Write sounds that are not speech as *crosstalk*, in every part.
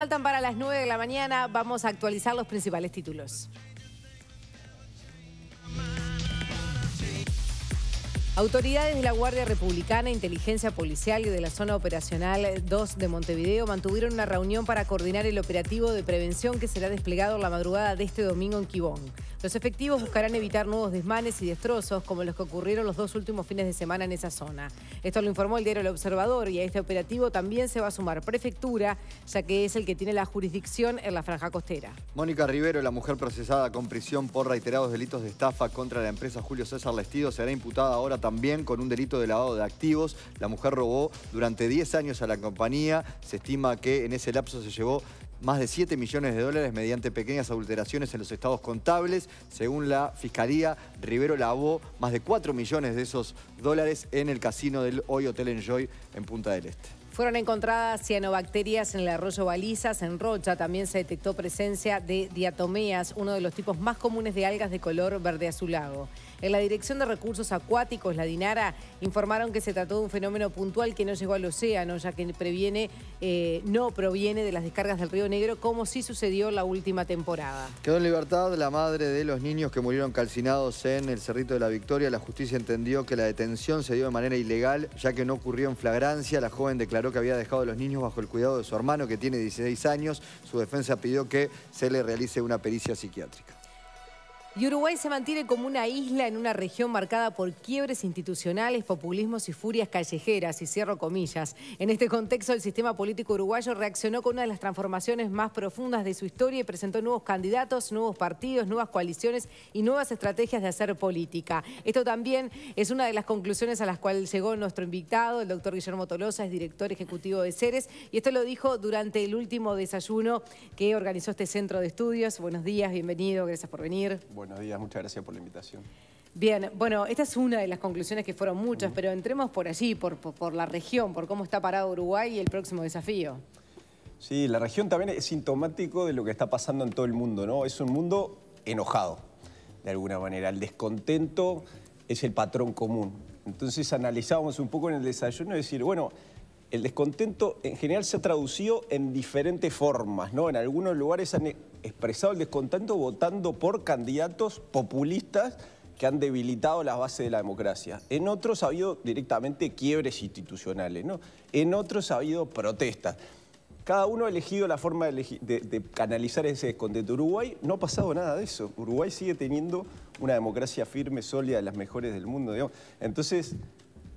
Faltan para las 9 de la mañana, vamos a actualizar los principales títulos. Autoridades de la Guardia Republicana, Inteligencia Policial y de la Zona Operacional 2 de Montevideo mantuvieron una reunión para coordinar el operativo de prevención que será desplegado la madrugada de este domingo en Quibón. Los efectivos buscarán evitar nuevos desmanes y destrozos como los que ocurrieron los dos últimos fines de semana en esa zona. Esto lo informó el diario El Observador y a este operativo también se va a sumar Prefectura, ya que es el que tiene la jurisdicción en la franja costera. Mónica Rivero, la mujer procesada con prisión por reiterados delitos de estafa contra la empresa Julio César Lestido, será imputada ahora también también con un delito de lavado de activos. La mujer robó durante 10 años a la compañía. Se estima que en ese lapso se llevó más de 7 millones de dólares mediante pequeñas adulteraciones en los estados contables. Según la Fiscalía, Rivero lavó más de 4 millones de esos dólares en el casino del hoy Hotel Enjoy en Punta del Este. Fueron encontradas cianobacterias en el arroyo Balizas, en Rocha también se detectó presencia de diatomeas, uno de los tipos más comunes de algas de color verde azulado. En la Dirección de Recursos Acuáticos, la DINARA, informaron que se trató de un fenómeno puntual que no llegó al océano, ya que previene, eh, no proviene de las descargas del Río Negro, como sí sucedió la última temporada. Quedó en libertad la madre de los niños que murieron calcinados en el Cerrito de la Victoria. La justicia entendió que la detención se dio de manera ilegal, ya que no ocurrió en flagrancia. La joven declaró que había dejado a los niños bajo el cuidado de su hermano, que tiene 16 años. Su defensa pidió que se le realice una pericia psiquiátrica. Y Uruguay se mantiene como una isla en una región marcada por quiebres institucionales, populismos y furias callejeras, y cierro comillas. En este contexto, el sistema político uruguayo reaccionó con una de las transformaciones más profundas de su historia y presentó nuevos candidatos, nuevos partidos, nuevas coaliciones y nuevas estrategias de hacer política. Esto también es una de las conclusiones a las cuales llegó nuestro invitado, el doctor Guillermo Tolosa, es director ejecutivo de Ceres, y esto lo dijo durante el último desayuno que organizó este centro de estudios. Buenos días, bienvenido, gracias por venir. Buenos días, muchas gracias por la invitación. Bien, bueno, esta es una de las conclusiones que fueron muchas, pero entremos por allí, por, la región, por cómo está parado Uruguay y el próximo desafío. Sí, la región también es sintomático de lo que está pasando en todo el mundo, ¿no? Es un mundo enojado, de alguna manera. El descontento es el patrón común. Entonces analizábamos un poco en el desayuno y decir, bueno, el descontento en general se ha traducido en diferentes formas, ¿no? En algunos lugares han expresado el descontento votando por candidatos populistas que han debilitado las bases de la democracia. En otros ha habido directamente quiebres institucionales, ¿no? En otros ha habido protestas. Cada uno ha elegido la forma de, canalizar ese descontento. Uruguay no ha pasado nada de eso. Uruguay sigue teniendo una democracia firme, sólida, de las mejores del mundo. Entonces,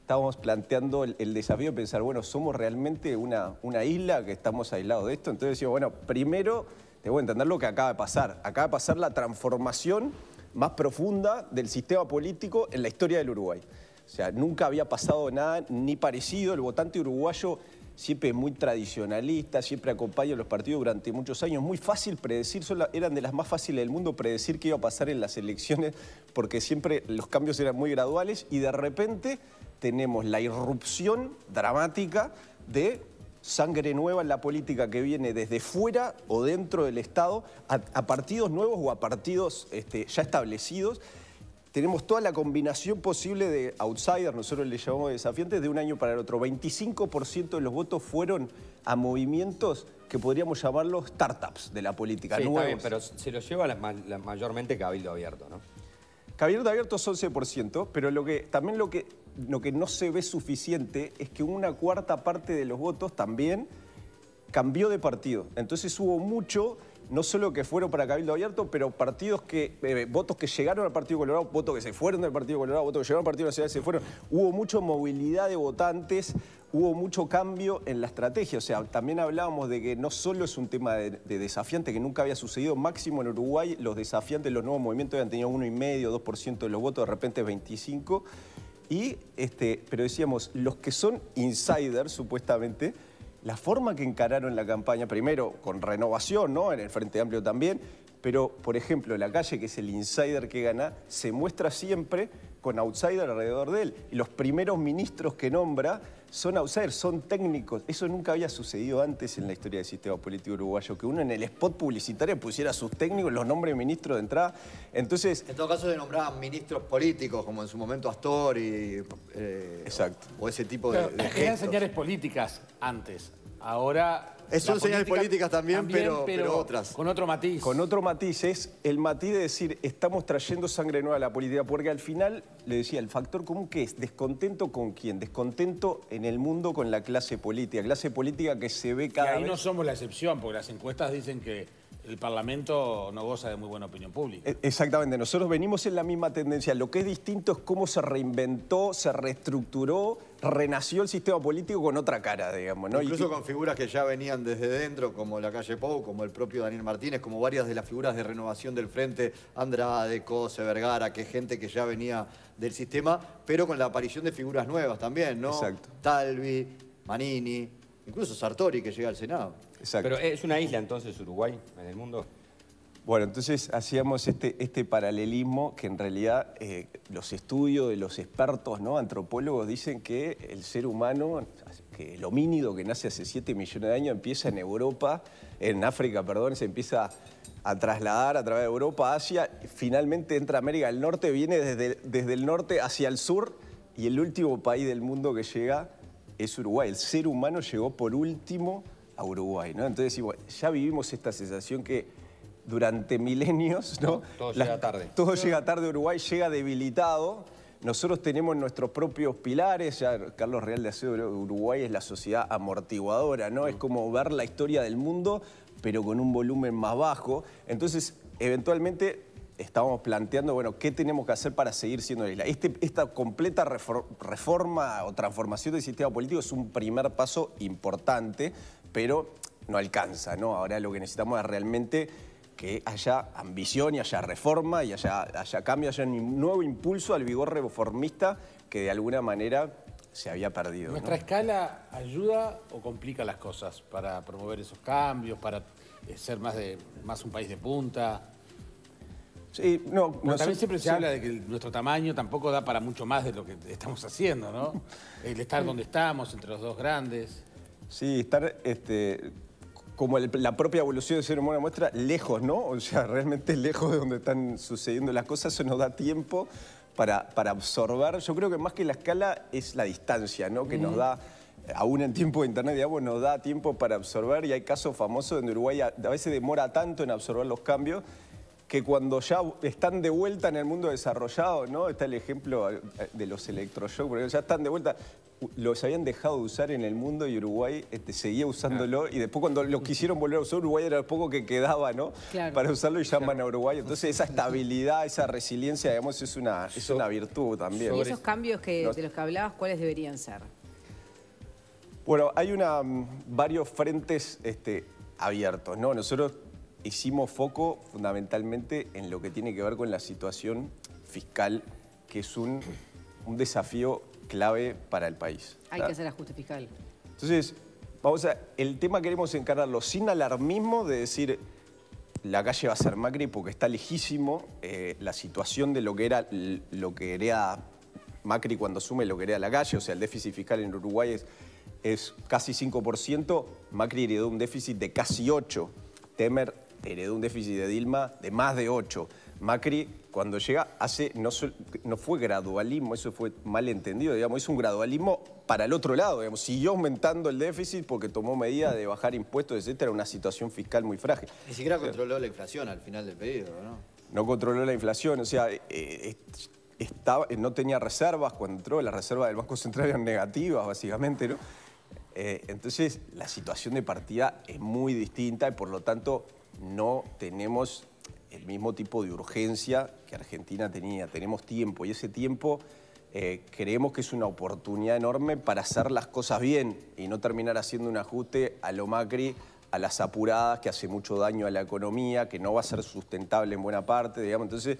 estábamos planteando el, desafío de pensar, bueno, somos realmente una, una isla que estamos aislados de esto. Entonces decimos, bueno, primero debo entender lo que acaba de pasar. Acaba de pasar la transformación más profunda del sistema político en la historia del Uruguay. O sea, nunca había pasado nada ni parecido. El votante uruguayo siempre es muy tradicionalista, siempre acompaña a los partidos durante muchos años. Muy fácil predecir, eran de las más fáciles del mundo predecir qué iba a pasar en las elecciones, porque siempre los cambios eran muy graduales y de repente tenemos la irrupción dramática de sangre nueva en la política que viene desde fuera o dentro del Estado a, partidos nuevos o a partidos este, ya establecidos. Tenemos toda la combinación posible de outsiders, nosotros le llamamos desafiantes, de un año para el otro. 25% de los votos fueron a movimientos que podríamos llamarlos startups de la política. Sí, pero se los lleva mayormente Cabildo Abierto, ¿no? Cabildo Abierto es 11%, pero lo que, también lo que lo que no se ve suficiente es que una cuarta parte de los votos también cambió de partido. Entonces hubo mucho, no solo que fueron para Cabildo Abierto, pero partidos que, eh, votos que llegaron al Partido Colorado, votos que se fueron del Partido Colorado, votos que llegaron al Partido Nacional y se fueron. Hubo mucha movilidad de votantes, hubo mucho cambio en la estrategia. O sea, también hablábamos de que no solo es un tema de, de desafiante, que nunca había sucedido, máximo en Uruguay, los desafiantes, los nuevos movimientos habían tenido 1,5, 2% de los votos, de repente 25%. Y, este, pero decíamos, los que son insiders, supuestamente, la forma que encararon la campaña, primero con renovación, ¿no? En el Frente Amplio también, pero, por ejemplo, la calle, que es el insider que gana, se muestra siempre con outsider alrededor de él. Y los primeros ministros que nombra son son técnicos. Eso nunca había sucedido antes en la historia del sistema político uruguayo, que uno en el spot publicitario pusiera sus técnicos, los nombres de ministros de entrada. Entonces... En todo caso se nombraban ministros políticos, como en su momento Astor y... Eh, Exacto. O, ese tipo de, Pero, señales políticas antes. Ahora son señales políticas también, pero, otras. Con otro matiz. Con otro matiz es el matiz de decir, estamos trayendo sangre nueva a la política, porque al final, le decía, el factor común que es descontento con quién, descontento en el mundo con la clase política, clase política que se ve cada y ahí no somos la excepción, porque las encuestas dicen que el Parlamento no goza de muy buena opinión pública. E-, exactamente, nosotros venimos en la misma tendencia. Lo que es distinto es cómo se reinventó, se reestructuró renació el sistema político con otra cara, digamos. ¿no? Incluso con figuras que ya venían desde dentro, como la calle Pou, como el propio Daniel Martínez, como varias de las figuras de renovación del frente, Andrade, Cose, Vergara, que gente que ya venía del sistema, pero con la aparición de figuras nuevas también, ¿no? Exacto. Talvi, Manini, incluso Sartori que llega al Senado. Exacto. Pero eh, es una isla entonces Uruguay en el mundo. Bueno, entonces hacíamos este, este paralelismo que en realidad eh, los estudios de los expertos, ¿no? antropólogos, dicen que el ser humano, que el homínido que nace hace 7 millones de años, empieza en Europa, en África, perdón, se empieza a trasladar a través de Europa, Asia, finalmente entra América del Norte, viene desde, desde el norte hacia el sur y el último país del mundo que llega es Uruguay. El ser humano llegó por último a Uruguay, ¿no? Entonces, ya vivimos esta sensación que durante milenios, ¿no? Todo llega tarde. Todo llega tarde, Uruguay llega debilitado. Nosotros tenemos nuestros propios pilares, ya Carlos Real de Acero Uruguay es la sociedad amortiguadora, ¿no? Es mm. como ver la historia del mundo, pero con un volumen más bajo. Entonces, eventualmente estábamos planteando, bueno, ¿qué tenemos que hacer para seguir siendo la isla? Este, esta completa reforma o transformación del sistema político es un primer paso importante, pero no alcanza, ¿no? Ahora lo que necesitamos es realmente que haya ambición y haya reforma y haya, haya cambio, haya un nuevo impulso al vigor reformista que de alguna manera se había perdido. ¿Nuestra escala ayuda o complica las cosas para promover esos cambios, para eh, ser más, de, más un país de punta? Sí, no, también siempre se habla de que nuestro tamaño tampoco da para mucho más de lo que estamos haciendo, ¿no? *laughs* El estar donde estamos, entre los dos grandes. Sí, estar, este, como la propia evolución del ser humano muestra, lejos, ¿no? O sea, realmente lejos de donde están sucediendo las cosas, eso nos da tiempo para, para absorber. Yo creo que más que la escala es la distancia, ¿no? Que nos da aún en tiempo de internet, digamos, nos da tiempo para absorber y hay casos famosos donde Uruguay a, veces demora tanto en absorber los cambios que cuando ya están de vuelta en el mundo desarrollado, ¿no? Está el ejemplo eh, de los porque ya están de vuelta, los habían dejado de usar en el mundo y Uruguay este, seguía usándolo y después cuando los quisieron volver a usar, Uruguay era el poco que quedaba, ¿no? Para usarlo y llaman a Uruguay. Entonces esa estabilidad, esa resiliencia, digamos, es una, es una virtud también. ¿Y esos cambios que, de los que hablabas, cuáles deberían ser? Bueno, hay una, mm, varios frentes este, abiertos, ¿no? Nosotros hicimos foco fundamentalmente en lo que tiene que ver con la situación fiscal, que es un, desafío clave para el país. Hay que hacer ajuste fiscal. Entonces, vamos a, el tema queremos encararlo sin alarmismo de decir la calle va a ser Macri porque está lejísimo eh, la situación de lo que era lo que era Macri cuando asume lo que era la calle, o sea, el déficit fiscal en Uruguay es, es casi 5%, Macri heredó un déficit de casi 8%. Temer heredó un déficit de Dilma de más de 8. Macri, cuando llega, hace no, fue gradualismo, eso fue malentendido, digamos, es un gradualismo para el otro lado, digamos, siguió aumentando el déficit porque tomó medidas de bajar impuestos, etcétera, una situación fiscal muy frágil. Ni siquiera controló la inflación al final del periodo, ¿no? No controló la inflación, o sea, eh, eh, no tenía reservas cuando entró, las reservas del Banco Central eran negativas, básicamente, ¿no? Eh, entonces, la situación de partida es muy distinta y por lo tanto no tenemos el mismo tipo de urgencia que Argentina tenía. Tenemos tiempo y ese tiempo eh, creemos que es una oportunidad enorme para hacer las cosas bien y no terminar haciendo un ajuste a lo Macri, a las apuradas, que hace mucho daño a la economía, que no va a ser sustentable en buena parte, digamos. Entonces,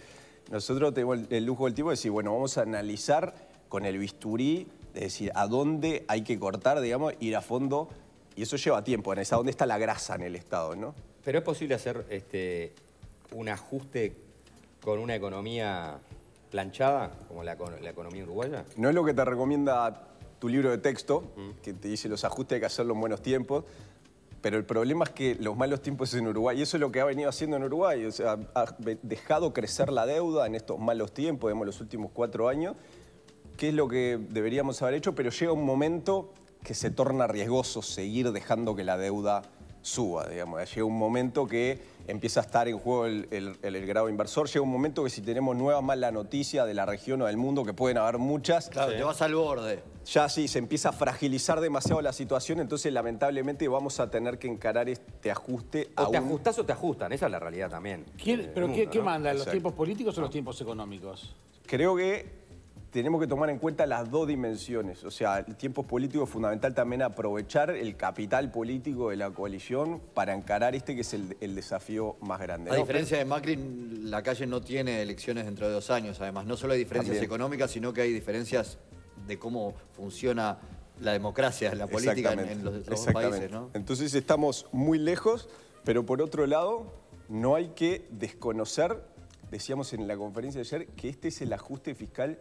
nosotros tenemos el, lujo del tiempo de decir, bueno, vamos a analizar con el bisturí, de decir, a dónde hay que cortar, digamos, ir a fondo. Y eso lleva tiempo, esa dónde está la grasa en el Estado, ¿no? Pero es posible hacer este, un ajuste con una economía planchada, como la, economía uruguaya. No es lo que te recomienda tu libro de texto, mm. que te dice los ajustes hay que hacerlos en buenos tiempos, pero el problema es que los malos tiempos en Uruguay, y eso es lo que ha venido haciendo en Uruguay, o sea, ha dejado crecer la deuda en estos malos tiempos, digamos, los últimos cuatro años, que es lo que deberíamos haber hecho, pero llega un momento que se torna riesgoso seguir dejando que la deuda suba, digamos. Llega un momento que empieza a estar en juego el, grado inversor, llega un momento que si tenemos nuevas mala noticia de la región o del mundo, que pueden haber muchas... Claro, te vas al borde. Ya sí, se empieza a fragilizar demasiado la situación, entonces lamentablemente vamos a tener que encarar este ajuste o te ajustas o te ajustan, esa es la realidad también. ¿Pero eh, qué, manda, los tiempos políticos o los ah. tiempos económicos? Creo que tenemos que tomar en cuenta las dos dimensiones. O sea, el tiempo político es fundamental también aprovechar el capital político de la coalición para encarar este que es el, desafío más grande. A diferencia de Macri, la calle no tiene elecciones dentro de dos años. Además, no solo hay diferencias económicas, sino que hay diferencias de cómo funciona la democracia, la política en, los, países. Entonces estamos muy lejos, pero por otro lado, no hay que desconocer, decíamos en la conferencia de ayer, que este es el ajuste fiscal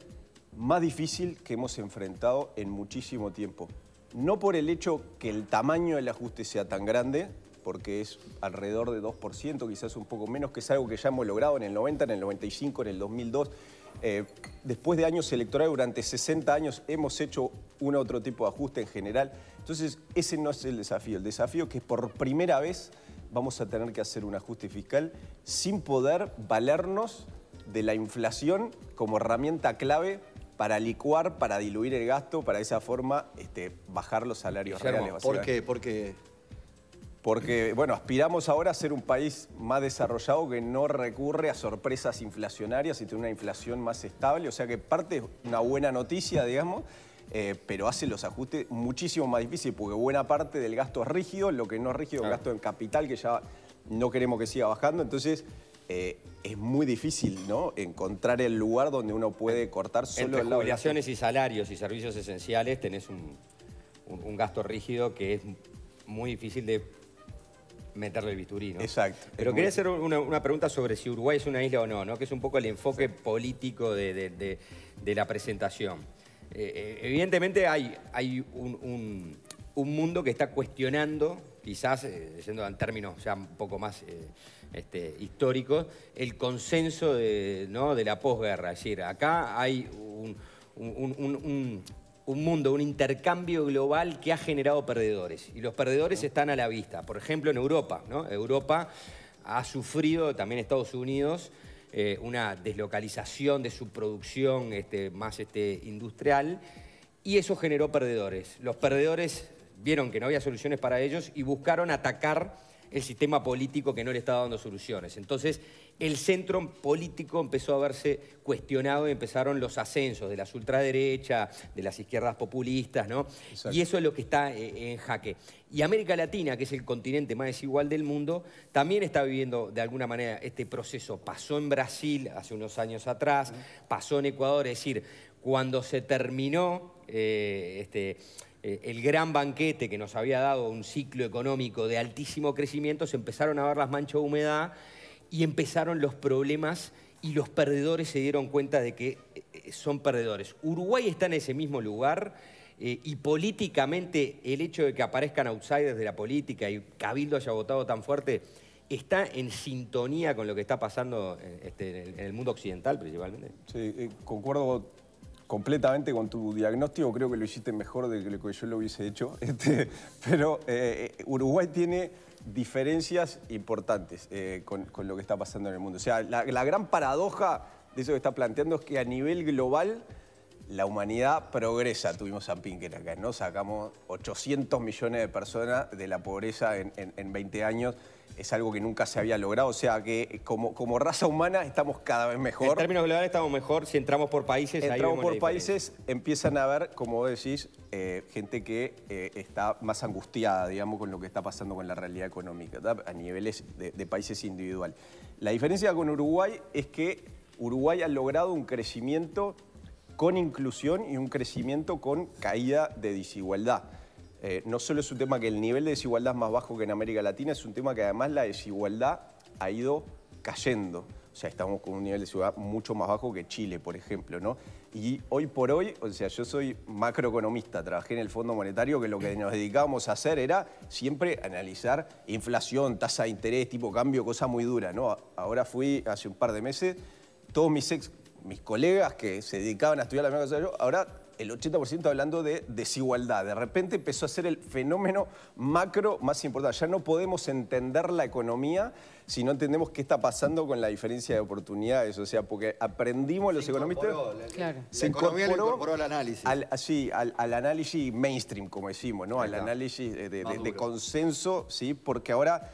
más difícil que hemos enfrentado en muchísimo tiempo. No por el hecho que el tamaño del ajuste sea tan grande, porque es alrededor de 2%, quizás un poco menos, que es algo que ya hemos logrado en el 90, en el 95, en el 2002. Eh, después de años electorales, durante 60 años, hemos hecho un otro tipo de ajuste en general. Entonces, ese no es el desafío. El desafío es que por primera vez vamos a tener que hacer un ajuste fiscal sin poder valernos de la inflación como herramienta clave para licuar, para diluir el gasto, para de esa forma este, bajar los salarios reales. ¿Por qué? Porque... Porque, bueno, aspiramos ahora a ser un país más desarrollado que no recurre a sorpresas inflacionarias y tiene una inflación más estable. O sea que parte es una buena noticia, digamos, eh, pero hace los ajustes muchísimo más difíciles porque buena parte del gasto es rígido, lo que no es rígido es el gasto en capital, que ya no queremos que siga bajando. Entonces, eh, es muy difícil, ¿no? Encontrar el lugar donde uno puede cortar solo Entre jubilaciones y salarios y servicios esenciales tenés un, gasto rígido que es muy difícil de meterle el bisturí, Exacto. Pero quería hacer una, pregunta sobre si Uruguay es una isla o no, ¿no? Que es un poco el enfoque político de, la presentación. Eh, eh, evidentemente hay, hay un, mundo que está cuestionando, quizás, siendo en términos ya un poco más este, históricos, el consenso de, ¿no? de la posguerra. Es decir, acá hay un, mundo, un intercambio global que ha generado perdedores. Y los perdedores están a la vista. Por ejemplo, en Europa. ¿no? Europa ha sufrido, también Estados Unidos, eh, una deslocalización de su producción este, más este, industrial. Y eso generó perdedores. Los perdedores vieron que no había soluciones para ellos y buscaron atacar el sistema político que no le estaba dando soluciones. Entonces, el centro político empezó a verse cuestionado y empezaron los ascensos de las ultraderechas, de las izquierdas populistas, ¿no? Y eso es lo que está eh, en jaque. Y América Latina, que es el continente más desigual del mundo, también está viviendo de alguna manera este proceso. Pasó en Brasil hace unos años atrás, pasó en Ecuador, es decir, cuando se terminó eh, este, eh, el gran banquete que nos había dado un ciclo económico de altísimo crecimiento, se empezaron a ver las manchas de humedad y empezaron los problemas y los perdedores se dieron cuenta de que eh, eh, son perdedores. Uruguay está en ese mismo lugar y políticamente el hecho de que aparezcan outsiders de la política y Cabildo haya votado tan fuerte está en sintonía con lo que está pasando en, este, el, mundo occidental principalmente. Sí, concuerdo completamente con tu diagnóstico, creo que lo hiciste mejor de lo que yo lo hubiese hecho, *laughs* este, pero eh, Uruguay tiene diferencias importantes eh, con, lo que está pasando en el mundo. O sea, la gran paradoja de eso que está planteando es que a nivel global la humanidad progresa, tuvimos San Pinker acá, ¿no? Sacamos 800 millones de personas de la pobreza en, 20 años. Es algo que nunca se había logrado, o sea que como, como raza humana estamos cada vez mejor. En términos globales estamos mejor, si entramos por países... Entramos por países, empiezan a haber, como decís, eh, gente que eh, está más angustiada, digamos, con lo que está pasando con la realidad económica, a niveles de, países individuales. La diferencia con Uruguay es que Uruguay ha logrado un crecimiento con inclusión y un crecimiento con caída de desigualdad. Eh, no solo es un tema que el nivel de desigualdad es más bajo que en América Latina, es un tema que además la desigualdad ha ido cayendo. O sea, estamos con un nivel de desigualdad mucho más bajo que Chile, por ejemplo, ¿no? Y hoy por hoy, o sea, yo soy macroeconomista, trabajé en el Fondo Monetario, que lo que nos dedicábamos a hacer era siempre analizar inflación, tasa de interés, tipo cambio, cosas muy duras. ¿no? Ahora fui hace un par de meses, todos mis ex mis colegas que se dedicaban a estudiar la misma que yo, ahora el 80% hablando de desigualdad. De repente empezó a ser el fenómeno macro más importante. Ya no podemos entender la economía si no entendemos qué está pasando con la diferencia de oportunidades. O sea, porque aprendimos los economistas... La, Se la incorporó, al análisis. sí, al, análisis mainstream, como decimos, ¿no? Al análisis de, consenso, ¿sí? Porque ahora...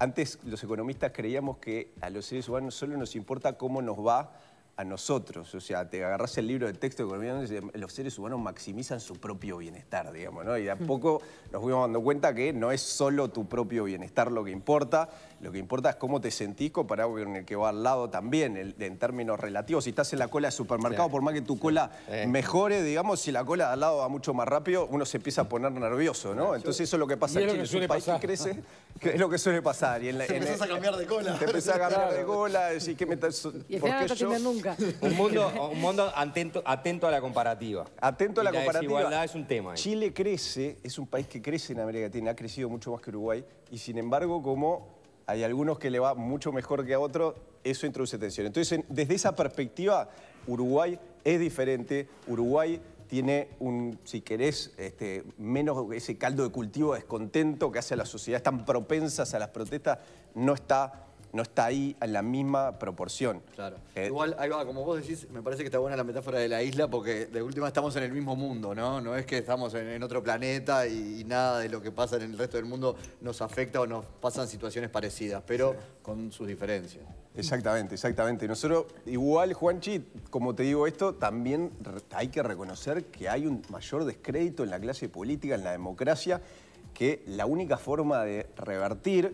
Antes los economistas creíamos que a los seres humanos solo nos importa cómo nos va a nosotros. O sea, te agarras el libro de texto de Economía los seres humanos maximizan su propio bienestar, digamos, ¿no? Y de a mm. poco nos fuimos dando cuenta que no es solo tu propio bienestar lo que importa, lo que importa es cómo te sentís comparado en el que va al lado también, en términos relativos. Si estás en la cola de supermercado, por más que tu cola mejore, digamos, si la cola de al lado va mucho más rápido, uno se empieza a poner nervioso, ¿no? Entonces eso es lo que pasa en Chile. Es crece, *laughs* que es lo que suele pasar. Y te empezás a cambiar de cola. Te empezás a cambiar de cola, decís me ¿Por qué yo? nunca. Un mundo, *laughs* un mundo atento, atento a la comparativa. Atento a la, comparativa. la desigualdad es un tema. Chile crece, es un país que crece en América Latina, ha crecido mucho más que Uruguay, y sin embargo, como hay algunos que le va mucho mejor que a otros, eso introduce tensión. Entonces, desde esa perspectiva, Uruguay es diferente, Uruguay tiene un, si querés, este, menos ese caldo de cultivo descontento que hace a las sociedades tan propensas a las protestas, no está no está ahí en la misma proporción. Claro. Eh, igual, como vos decís, me parece que está buena la metáfora de la isla porque de última estamos en el mismo mundo, ¿no? No es que estamos en, otro planeta y, nada de lo que pasa en el resto del mundo nos afecta o nos pasan situaciones parecidas, pero con sus diferencias. Exactamente, exactamente. Nosotros, igual, Juanchi, como te digo esto, también hay que reconocer que hay un mayor descrédito en la clase política, en la democracia, que la única forma de revertir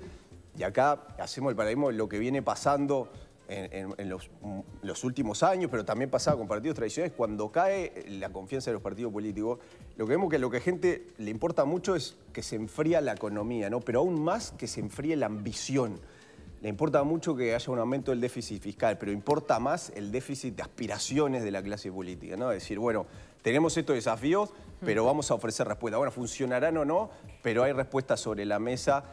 y acá hacemos el paradigma de lo que viene pasando en, los, últimos años, pero también pasaba con partidos tradicionales, cuando cae la confianza de los partidos políticos, lo que vemos que lo que a gente le importa mucho es que se enfría la economía, ¿no? pero aún más que se enfríe la ambición. Le importa mucho que haya un aumento del déficit fiscal, pero importa más el déficit de aspiraciones de la clase política, ¿no? Es decir, bueno, tenemos estos desafíos, pero vamos a ofrecer respuestas. Bueno, funcionarán o no, pero hay respuestas sobre la mesa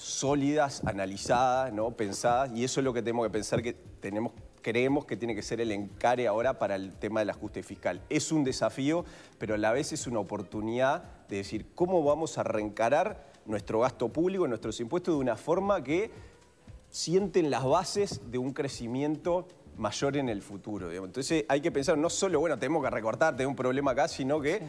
sólidas, analizadas, ¿no? pensadas, y eso es lo que tenemos que pensar que tenemos, creemos que tiene que ser el encare ahora para el tema del ajuste fiscal. Es un desafío, pero a la vez es una oportunidad de decir cómo vamos a reencarar nuestro gasto público, nuestros impuestos, de una forma que sienten las bases de un crecimiento mayor en el futuro. Entonces hay que pensar, no solo, bueno, tenemos que recortar, tenemos un problema acá, sino que...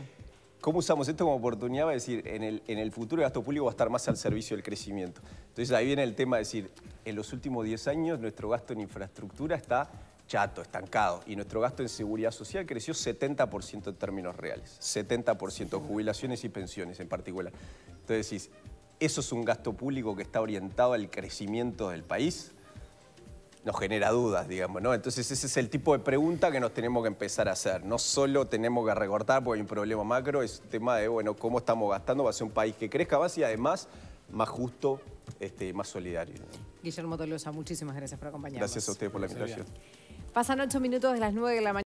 ¿Cómo usamos esto como oportunidad a decir, en el, en el futuro el gasto público va a estar más al servicio del crecimiento? Entonces ahí viene el tema de decir, en los últimos 10 años nuestro gasto en infraestructura está chato, estancado. Y nuestro gasto en seguridad social creció 70% en términos reales. 70% jubilaciones y pensiones en particular. Entonces decís, ¿eso es un gasto público que está orientado al crecimiento del país? nos genera dudas, digamos, ¿no? Entonces ese es el tipo de pregunta que nos tenemos que empezar a hacer. No solo tenemos que recortar porque hay un problema macro, es un tema de, bueno, cómo estamos gastando para a ser un país que crezca más y además más justo este, más solidario. Guillermo Tolosa, muchísimas gracias por acompañarnos. Gracias a ustedes por la invitación. Pasan ocho minutos de las nueve de la mañana.